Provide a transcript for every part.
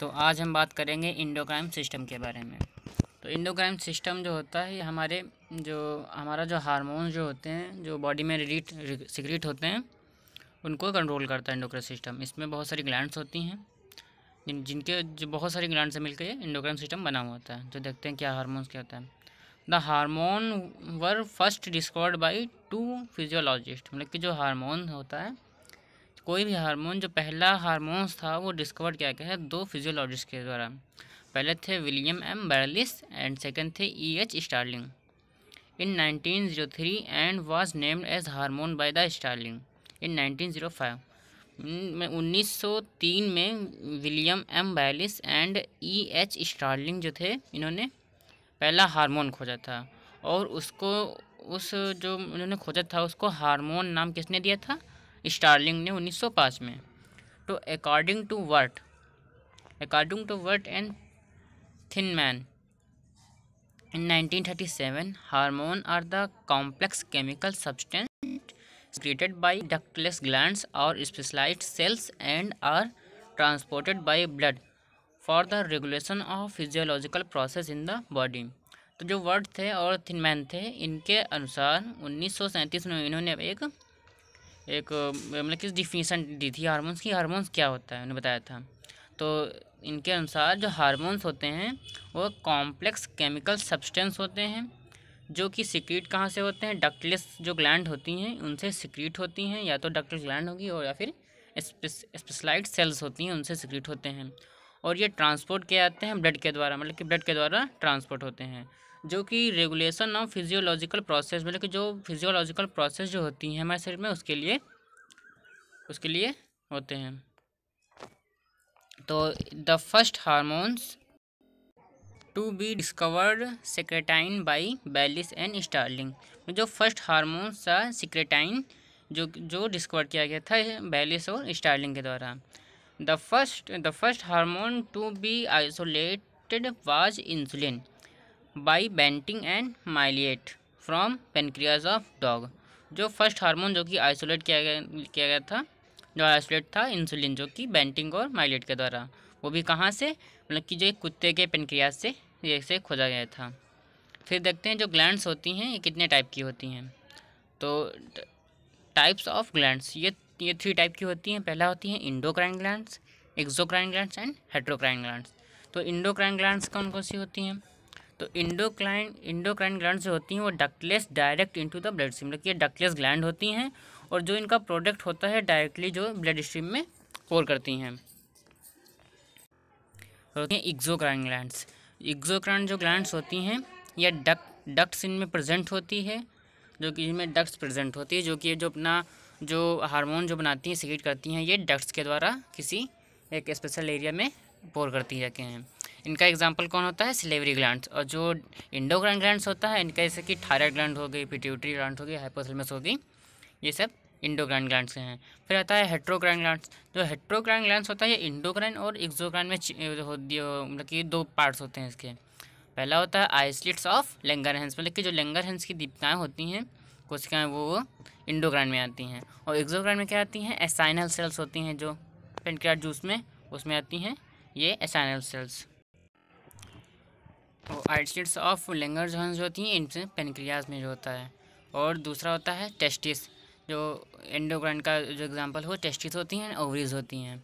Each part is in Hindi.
तो आज हम बात करेंगे इंडोक्राइम सिस्टम के बारे में तो इंडोक्राइम सिस्टम जो होता है हमारे जो हमारा जो हारमोन जो होते हैं जो बॉडी में रिलीट सिक्रीट होते हैं उनको कंट्रोल करता है इंडोक्राइम सिस्टम इसमें बहुत सारी ग्लैंड्स होती हैं जिन जिनके जो बहुत सारी ग्लैंड से मिलकर ये इंडोक्राइम सिस्टम बना हुआ होता है जो तो देखते हैं क्या हारमोन्स क्या होता है the hormone were first discovered by two physiologist मतलब कि जो हारमोन होता है कोई भी हार्मोन जो पहला हारमोन्स था वो डिस्कवर किया गया है दो फिजियोलॉजिस्ट के द्वारा पहले थे William M Bayliss and second थे E e H Starling in 1903 and was named as hormone by the Starling in 1905 में 1903 में William M Bayliss and E e H Starling जो थे इन्होंने पहला हार्मोन खोजा था और उसको उस जो इन्होंने खोजा था उसको हारमोन नाम किसने दिया था स्टारलिंग ने 1905 में तो according to Went according to Went and Thimann in 1937 hormone are the complex chemical substance created by ductless glands or specialized cells and are transported by for the regulation of physiological process in the body तो जो वर्ड थे और थिनमैन थे इनके अनुसार उन्नीस में इन्होंने एक एक मतलब किस डिफिनीसन दी थी हारमोन्स की हारमोन्स क्या होता है उन्होंने बताया था तो इनके अनुसार जो हारमोन्स होते हैं वो कॉम्प्लेक्स केमिकल सब्सटेंस होते हैं जो कि सिक्रीट कहाँ से होते हैं डक्टलेस जो ग्लैंड होती हैं उनसे सिक्रीट होती हैं या तो डक्टल ग्लैंड होगी और या फिर स्पेशलाइट सेल्स होती हैं उनसे सिक्रीट होते हैं और ये ट्रांसपोर्ट किए जाते हैं ब्लड के द्वारा मतलब कि ब्लड के द्वारा ट्रांसपोर्ट होते हैं जो कि रेगुलेशन ऑफ फिजियोलॉजिकल प्रोसेस मतलब कि जो फिजियोलॉजिकल प्रोसेस जो होती हैं हमारे शरीर में उसके लिए उसके लिए होते हैं तो the first hormones to be discovered secretin by Bayliss and Starling जो फर्स्ट हारमोन था सिक्रेटाइन जो जो डिस्कवर किया गया था बैलिस और स्टार्लिंग के द्वारा the first the first hormone to be isolated was insulin by Banting and Macleod from pancreas of dog जो फर्स्ट हार्मोन जो कि आइसोलेट किया गया किया गया था जो आइसोलेट था इंसुलिन जो कि बेंटिंग और माइलेट के द्वारा वो भी कहाँ से मतलब कि जो कुत्ते के पेनक्रियाज से जैसे खोजा गया था फिर देखते हैं जो ग्लैंड्स होती हैं ये कितने टाइप की होती हैं तो टाइप्स ऑफ ग्लैंड्स ये ये थ्री टाइप की होती हैं पहला होती हैं endocrine glands exocrine glands and heterocrine glands तो इंडोक्राइन ग्लैंड्स कौन कौन सी होती हैं तो इंडोक्लाइन इंडोक्राइन ग्लैंड जो होती हैं वो ductless direct into the blood stream देखिए डकलेस ग्लैंड होती हैं और जो इनका प्रोडक्ट होता है डायरेक्टली जो ब्लड स्ट्रीम में पोर करती हैं होती हैं इग्जोक्राइन ग्लैंड्स इग्जोक्राइन जो ग्लैंड्स होती हैं यह डक डक्ट्स इनमें प्रेजेंट होती है जो कि इनमें डक्ट्स प्रेजेंट होती है जो कि जो अपना जो हार्मोन जो बनाती हैं सिक्रेट करती हैं ये डक्ट्स के द्वारा किसी एक स्पेशल एरिया में पोर करती जाके हैं इनका एग्जाम्पल कौन होता है सिलेवरी ग्लैंड और जो ग्रैंड ग्लैंड होता है इनका जैसे कि थायराइड ग्लैंड हो गई पिट्यूटरी ग्लैंड हो गई हाइपोथैलेमस हो गई ये सब इंडोग्राइन ग्लैंड के हैं फिर आता है हेट्रोग्रैंड ग्लैंड जो हेट्रोग्राइन ग्लैंड होता है ये इंडोग्राइन और एक्जोग्राइन में मतलब कि दो पार्ट्स होते हैं इसके पहला होता है आइसलिट्स ऑफ लेंगर हैंस मतलब कि जो लेंगर हैंस की दीपिकाएँ होती हैं कोशिकाएँ वो इंडोग्राइन में आती हैं और एक्जोग्राइन में क्या आती हैं एसाइनल सेल्स होती हैं जो पेनक्रियाट जूस में उसमें आती हैं ये एसाइनल सेल्स और आउटलेट्स ऑफ लेंगर जो होती हैं इनसे पेनक्रियाज में जो होता है और दूसरा होता है टेस्टिस जो एंडोक्राइन का जो एग्जांपल हो टेस्टिस होती हैं ओवरीज होती हैं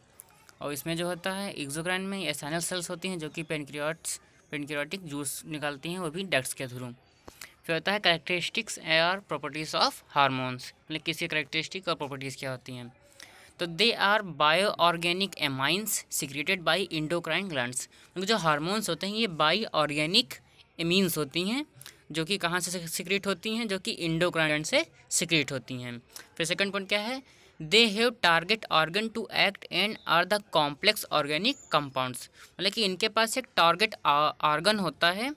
और इसमें जो होता है एग्जोक्राइन में एसाइनल सेल्स होती हैं जो कि पेनक्रियाट्स पेनक्रियाटिक जूस निकालती हैं वो भी डक्ट्स के थ्रू फिर होता है करेक्टरिस्टिक्स और प्रॉपर्टीज़ ऑफ हारमोन्स मतलब किसी करेक्टरिस्टिक और प्रॉपर्टीज़ क्या होती हैं तो they are bio organic amines secreted by endocrine gland उनके जो हारमोन्स होते हैं ये बाई ऑर्गेनिक एमीन्स होती हैं जो कि कहाँ से सिक्रेट होती हैं जो कि इंडोक्राइन से सिक्रेट होती हैं फिर सेकेंड पॉइंट क्या है they have target organ to act and are the complex organic compounds मतलब कि इनके पास एक टारगेट ऑर्गन होता है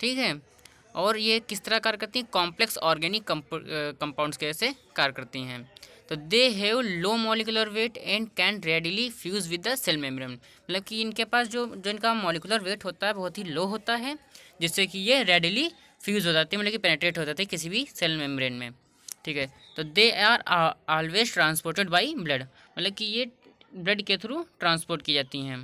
ठीक है और ये किस तरह कार्य करती हैं कॉम्प्लेक्स ऑर्गेनिक कंपाउंड्स कैसे कार्य करती हैं तो they have low molecular weight and can readily fuse with the cell membrane मतलब कि इनके पास जो जो इनका मॉलिकुलर वेट होता है बहुत ही लो होता है जिससे कि ये रेडिली फ्यूज़ हो जाते हैं मतलब कि पेनेट्रेट हो जाते हैं किसी भी सेल मेम्ब्रेन में ठीक है तो they are always transported by blood मतलब कि ये ब्लड के थ्रू ट्रांसपोर्ट की जाती हैं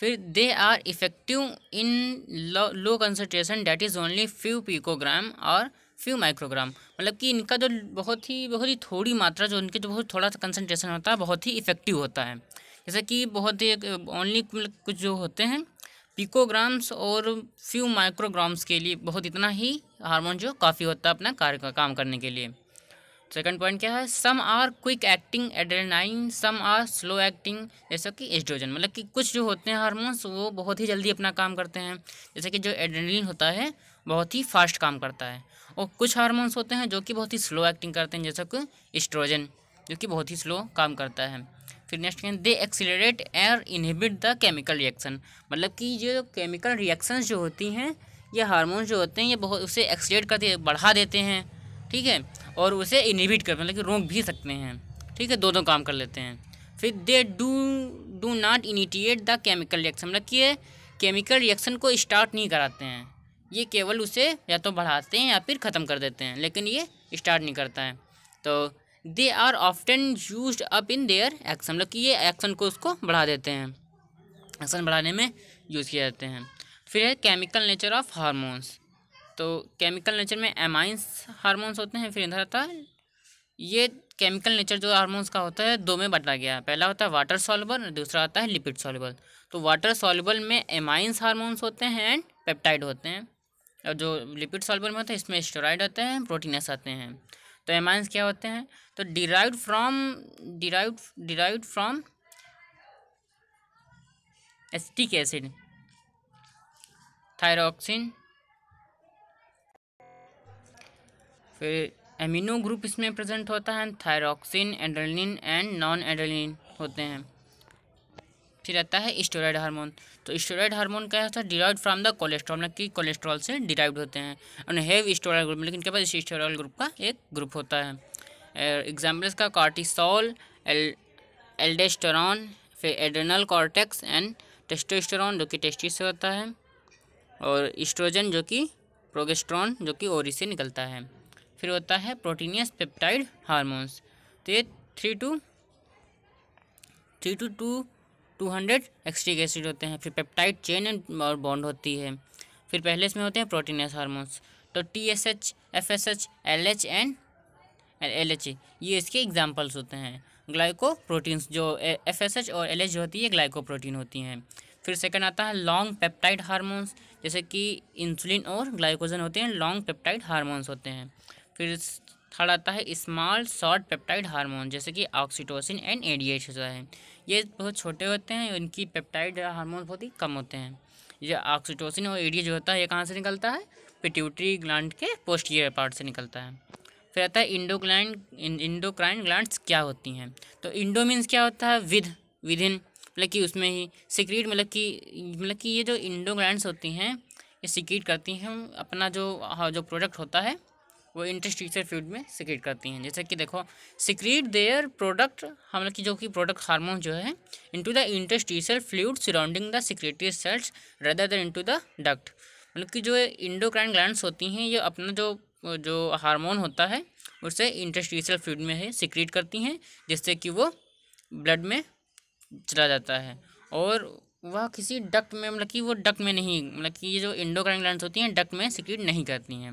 फिर they are effective in low concentration that is only few picogram और फ्यू माइक्रोग्राम मतलब कि इनका जो बहुत ही बहुत ही थोड़ी मात्रा जो इनके जो बहुत थोड़ा सा कंसनट्रेशन होता है बहुत ही इफेक्टिव होता है जैसे कि बहुत ही ओनली मतलब कुछ जो होते हैं पिकोग्राम्स और फ्यू माइक्रोग्राम्स के लिए बहुत इतना ही हार्मोन जो काफ़ी होता है अपना कार्य का काम करने के लिए सेकंड पॉइंट क्या है some are quick acting adrenaline some are slow acting जैसा कि एस्ट्रोजन मतलब कि कुछ जो होते हैं हार्मोन्स वो बहुत ही जल्दी अपना काम करते हैं जैसे कि जो एड्रेनलिन होता है बहुत ही फास्ट काम करता है और कुछ हार्मोन्स होते हैं जो कि बहुत ही स्लो एक्टिंग करते हैं जैसे कि एस्ट्रोजन जो कि बहुत ही स्लो काम करता है फिर नेक्स्ट कहें they excite or inhibit the chemical reaction मतलब कि जो केमिकल रिएक्शन जो होती हैं ये हार्मोन जो होते हैं ये बहुत उसे एक्सीट करते बढ़ा देते हैं ठीक है और उसे इनहिबिट कर मतलब कि रोक भी सकते हैं ठीक है दोनों काम कर लेते हैं फिर they do do not initiate the chemical reaction मतलब कि ये केमिकल रिएक्शन को स्टार्ट नहीं कराते हैं ये केवल उसे या तो बढ़ाते हैं या फिर ख़त्म कर देते हैं लेकिन ये स्टार्ट नहीं करता है तो they are often used up in their action मतलब कि ये एक्शन को उसको बढ़ा देते हैं एक्शन बढ़ाने में यूज़ किया जाते हैं फिर है केमिकल नेचर ऑफ हारमोन्स तो केमिकल नेचर में एमाइंस हारमोन्स होते हैं फिर इधर आता है ये केमिकल नेचर जो हारमोन्स का होता है दो में बांटा गया पहला होता है वाटर और दूसरा आता है लिपिड सॉल्युबल तो वाटर सॉल्युबल में एमाइंस हारमोन्स होते हैं एंड पेप्टाइड होते हैं और जो लिपिड सॉल्वर में होता है इसमें स्टोराइड होते हैं प्रोटीनस आते हैं तो एमाइंस क्या होते हैं तो derive from derive derive from acetic acid thyroxine फिर एमिनो ग्रुप इसमें प्रेजेंट होता है thyroxine adrenaline and non adrenaline होते हैं फिर आता है स्टोराइड हार्मोन तो स्टोराइड हार्मोन क्या होता है डिराइव फ्रॉम द कोलेस्ट्रॉल मतलब कि कोलेस्ट्रॉल से डिराइव होते हैं और हैव स्टोराइड ग्रुप लेकिन क्या पास स्टोराइड ग्रुप का एक ग्रुप होता है एग्जाम्पल इसका कार्टिसोल एल एल्डेस्टोरॉन फिर एड्रेनल कॉर्टेक्स एंड टेस्टोस्टेरॉन जो कि टेस्टिस से होता है और इस्ट्रोजन जो कि प्रोगेस्ट्रॉन जो कि ओरी e से निकलता है फिर होता है प्रोटीनियस पेप्टाइड हार्मोन्स तो ये three two three two two two hundred एक्सट्रिक एसिड होते हैं फिर पेप्टाइड चेन एंड और बॉन्ड होती है फिर पहले इसमें होते हैं प्रोटीनस हारमोन्स तो T S H F S H L H and L H ये इसके एग्जाम्पल्स होते हैं ग्लाइको प्रोटीन्स जो एफ एस एच और एल एच जो होती है ग्लाइको प्रोटीन होती हैं फिर सेकंड आता है लॉन्ग पेप्टाइड हारमोन्स जैसे कि इंसुलिन और ग्लाइकोजन होते हैं लॉन्ग पेप्टाइड हारमोन्स होते हैं फिर थर्ड आता है स्मॉल शॉर्ट पेप्टाइड हार्मोन जैसे कि ऑक्सीटोसिन एंड एडीएच होता है ये बहुत छोटे होते हैं इनकी पेप्टाइड हार्मोन बहुत ही कम होते हैं ये ऑक्सीटोसिन और एडीएच होता है ये कहाँ से निकलता है पिट्यूटरी ग्लैंड के पोस्टीरियर पार्ट से निकलता है फिर आता है इंडो ग्लैंड इंडोक्राइन ग्लैंड्स क्या होती हैं तो इंडो मीन्स क्या होता है विद इन मतलब कि उसमें ही सिक्रीट मतलब कि मतलब कि ये जो इंडो ग्लैंड होती हैं ये सिक्रीट करती हैं अपना जो हाँ, जो प्रोडक्ट होता है वो इंटरस्टिशियल फ्लूड में सिक्रीट करती हैं जैसे कि देखो सिक्रीट देयर प्रोडक्ट हम लोग की जो कि प्रोडक्ट हार्मोन जो है into the interstitial fluid surrounding the secretory cells rather than into the duct मतलब कि जो इंडोक्राइन ग्लैंड्स होती हैं ये अपना जो जो हार्मोन होता है उसे इंटरस्टिशियल फ्लूड में है सिक्रीट करती हैं जिससे कि वो ब्लड में चला जाता है और वह किसी डक्ट में मतलब कि वो डक्ट में नहीं मतलब कि ये जो इंडोक्राइन ग्लैंड्स होती हैं डक्ट में सिक्रीट नहीं करती हैं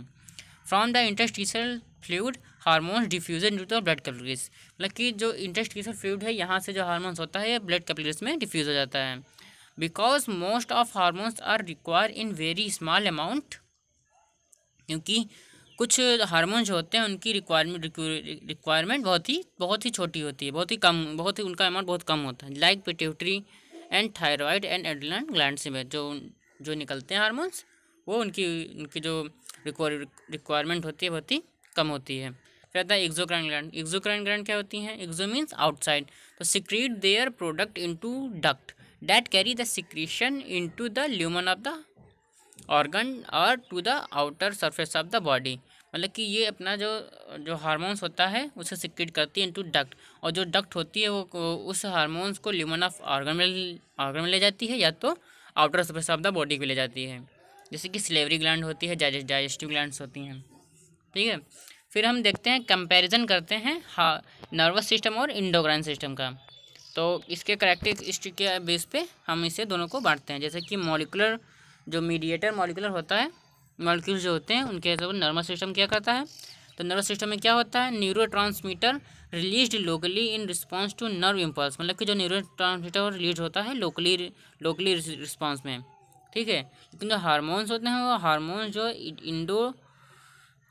from the interstitial fluid hormones diffusion to blood capillaries मतलब कि जो इंटरस्टिशियल फ्लूड है यहाँ से जो हार्मोन्स होता है ब्लड कैपिलरीज में डिफ्यूज हो जाता है because most of hormones are require in very small amount क्योंकि कुछ हारमोन्स जो होते हैं उनकी रिक्वायरमेंट रिक्वायरमेंट बहुत ही बहुत ही छोटी होती है बहुत ही कम बहुत ही उनका अमाउंट बहुत कम होता है like pituitary and thyroid and adrenal gland से जो जो निकलते हैं हारमोन्स वो उनकी उनकी जो रिक्वायरमेंट होती है बहुत ही कम होती है फिर आता है एक्जोक्राइन ग्लैंड एक्जोक्राइन ग्लैंड क्या होती हैं एक्जो मीन्स आउटसाइड तो secrete their product into duct that carry the secretion into the lumen of the organ और to the outer surface of the body मतलब कि ये अपना जो जो हारमोन्स होता है उसे सिक्रीट करती है इनटू डक्ट और जो डक्ट होती है वो उस हारमोन्स को ल्यूमन ऑफ ऑर्गन में ऑर्गन में ले जाती है या तो outer surface of the body को ले जाती है जैसे कि सिलेवरी ग्लैंड होती है डाइजेस्टिव ग्लैंड होती हैं ठीक है फिर हम देखते हैं कंपैरिजन करते हैं हा नर्वस सिस्टम और इंडोग्राइन सिस्टम का तो इसके करेक्टरिस्टिक के बेस पे हम इसे दोनों को बांटते हैं जैसे कि मॉलिकुलर जो मीडिएटर मॉलिकुलर होता है मॉलिक्यूल्स जो होते हैं उनके हिसाब से नर्वस सिस्टम क्या करता है तो नर्वस सिस्टम में क्या होता है neurotransmitter release locally in response to nerve impulse मतलब कि जो न्यूरो ट्रांसमीटर रिलीज होता है लोकली लोकली रिस्पॉन्स में ठीक है लेकिन जो हारमोन्स होते हैं वो हारमोन्स जो endo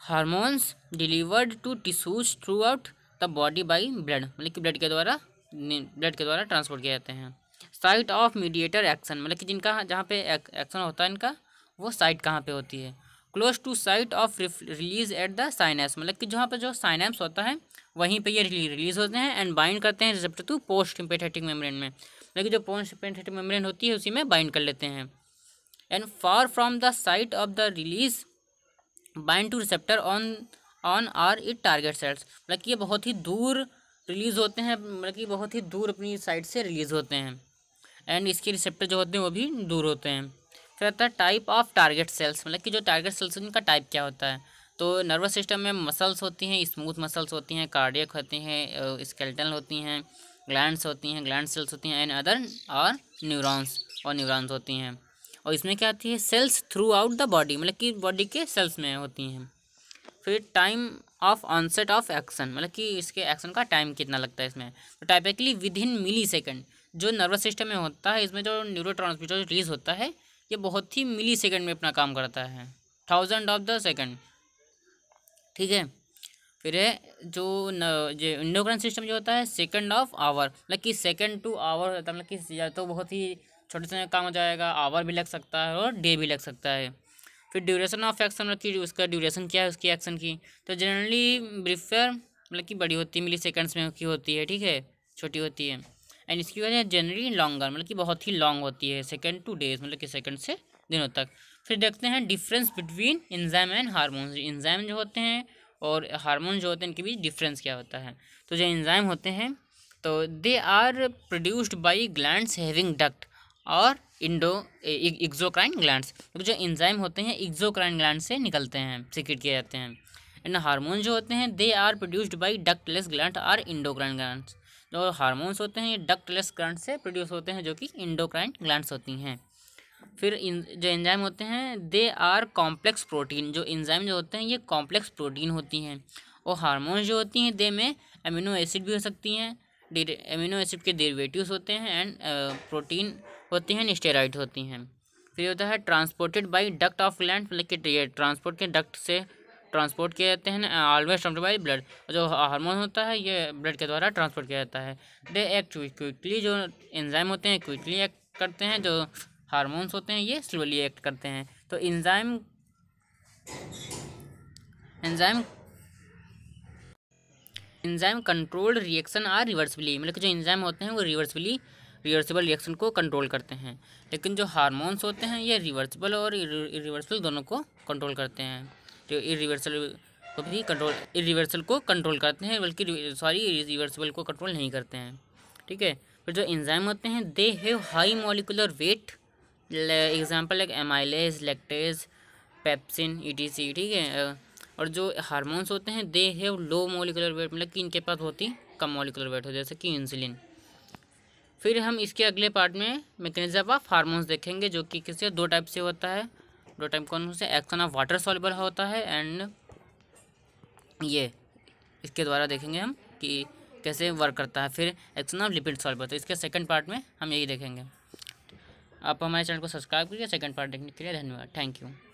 hormones delivered to tissues throughout the body by blood मतलब कि ब्लड के द्वारा ब्लड के द्वारा ट्रांसपोर्ट किया जाते हैं साइट ऑफ मीडिएटर एक्शन मतलब कि जिनका जहाँ पे एक्शन होता है इनका वो साइट कहाँ पे होती है close to site of release at the synapse मतलब कि जहाँ पर जो साइनेप्स होता है वहीं पे ये रिलीज होते हैं एंड बाइंड करते हैं रिसेप्टर टू पोस्ट इम्पेथेटिक मेम्ब्रेन में मतलब कि जो पोस्ट इम्पेथेटिक मेम्ब्रेन होती है उसी में बाइंड कर लेते हैं and far from the site of the release bind to receptor on on or it target cells मतलब कि ये बहुत ही दूर रिलीज़ होते हैं मतलब कि बहुत ही दूर अपनी साइट से रिलीज़ होते हैं एंड इसके रिसेप्टर जो होते हैं वो भी दूर होते हैं फिर आता है टाइप ऑफ टारगेट सेल्स मतलब कि जो टारगेट सेल्स उनका टाइप क्या होता है तो नर्वस सिस्टम में मसल्स होती हैं स्मूथ मसल्स होती हैं कार्डियक होती हैं स्केल्टन होती हैं ग्लैंड्स होती हैं ग्लैंड सेल्स होती हैं एंड अदर और न्यूरॉन्स और न्यूरॉन्स होती हैं और इसमें क्या आती है cells throughout the body मतलब कि बॉडी के सेल्स में होती हैं फिर time of onset of action मतलब कि इसके एक्शन का टाइम कितना लगता है इसमें तो typically within millisecond जो नर्वस सिस्टम में होता है इसमें जो न्यूरो ट्रांसमीटर रिलीज होता है ये बहुत ही मिली सेकेंड में अपना काम करता है थाउजेंड ऑफ द सेकेंड ठीक है फिर है जो इंडोग्रन सिस्टम जो होता है सेकेंड ऑफ आवर मतलब कि सेकेंड टू आवर मतलब कि या तो बहुत ही छोटे से काम हो जाएगा आवर भी लग सकता है और डे भी लग सकता है फिर ड्यूरेशन ऑफ एक्शन रखी उसका ड्यूरेशन क्या है उसकी एक्शन की तो जनरली ब्रीफर मतलब कि बड़ी होती है मिली सेकेंड्स में की होती है ठीक है छोटी होती है एंड इसकी वजह जनरली लॉन्गर मतलब कि बहुत ही लॉन्ग होती है सेकेंड टू डेज मतलब कि सेकेंड से दिनों तक फिर देखते हैं difference between enzyme and hormones enzyme जो होते हैं और हारमोन जो होते हैं इनके बीच डिफरेंस क्या होता है तो जो इंजाम होते हैं तो they are produced by gland having duct और इंडो एग्जोक्राइन ग्लैंड क्योंकि जो इंजाइम होते हैं एग्जोक्राइन ग्लैंड से निकलते हैं सिक्रिट किए जाते हैं एंड हार्मोन जो होते हैं they are produced by ductless gland or endocrine gland जो हारमोन्स होते हैं ये डक्टलेस ग्लैंड से प्रोड्यूस होते हैं जो कि इंडोक्राइन ग्लैंड होती हैं फिर इन जो एंजाइम होते हैं दे आर कॉम्प्लेक्स प्रोटीन जो एंजाइम जो होते हैं ये कॉम्प्लेक्स प्रोटीन होती हैं और हार्मोन्स जो होती हैं दे में अमीनो एसिड भी हो सकती हैं अमीनो एसिड के डेरिवेटिव्स होते हैं एंड प्रोटीन uh, होती हैं स्टेराइड होती हैं फिर होता है transported by duct of gland मतलब कि ये ट्रांसपोर्ट के डक्ट से ट्रांसपोर्ट किया जाते हैं ऑलवेज ट्रांसपोर्ट बाई ब्लड जो हार्मोन होता है ये ब्लड के द्वारा ट्रांसपोर्ट किया जाता है दे एक्ट क्विकली जो एंजाइम होते हैं क्विकली एक्ट करते हैं जो हार्मोन्स होते हैं ये स्लोली एक्ट करते हैं तो enzyme enzyme enzyme controlled reaction are reversibly मतलब जो एंजाइम होते हैं वो रिवर्सबली रिवर्सिबल रिएक्शन को कंट्रोल करते हैं लेकिन जो हारमोन्स होते हैं ये रिवर्सिबल और इरिवर्सिबल दोनों को कंट्रोल करते हैं जो इरिवर्सल को भी कंट्रोल रिवर्सल को कंट्रोल करते हैं बल्कि सॉरी रिवर्सिबल को कंट्रोल नहीं करते हैं ठीक है फिर जो एंजाइम होते हैं they have high molecular weight example like amylase lactase pepsin सी ठीक है और जो हारमोन्स होते हैं they have low molecular weight मतलब कि इनके पास होती कम मोलिकुलर वेट हो जैसे कि इंसुलिन फिर हम इसके अगले पार्ट में मैकेनिज्म ऑफ हार्मोन्स देखेंगे जो कि किससे दो टाइप से होता है दो टाइप कौन से एक्शन ऑफ वाटर सॉल्यूबल होता है एंड ये इसके द्वारा देखेंगे हम कि कैसे वर्क करता है फिर एक्शन ऑफ लिपिड सॉल्यूबल तो इसके सेकंड पार्ट में हम यही देखेंगे आप हमारे चैनल को सब्सक्राइब करिए सेकंड पार्ट देखने के लिए धन्यवाद थैंक यू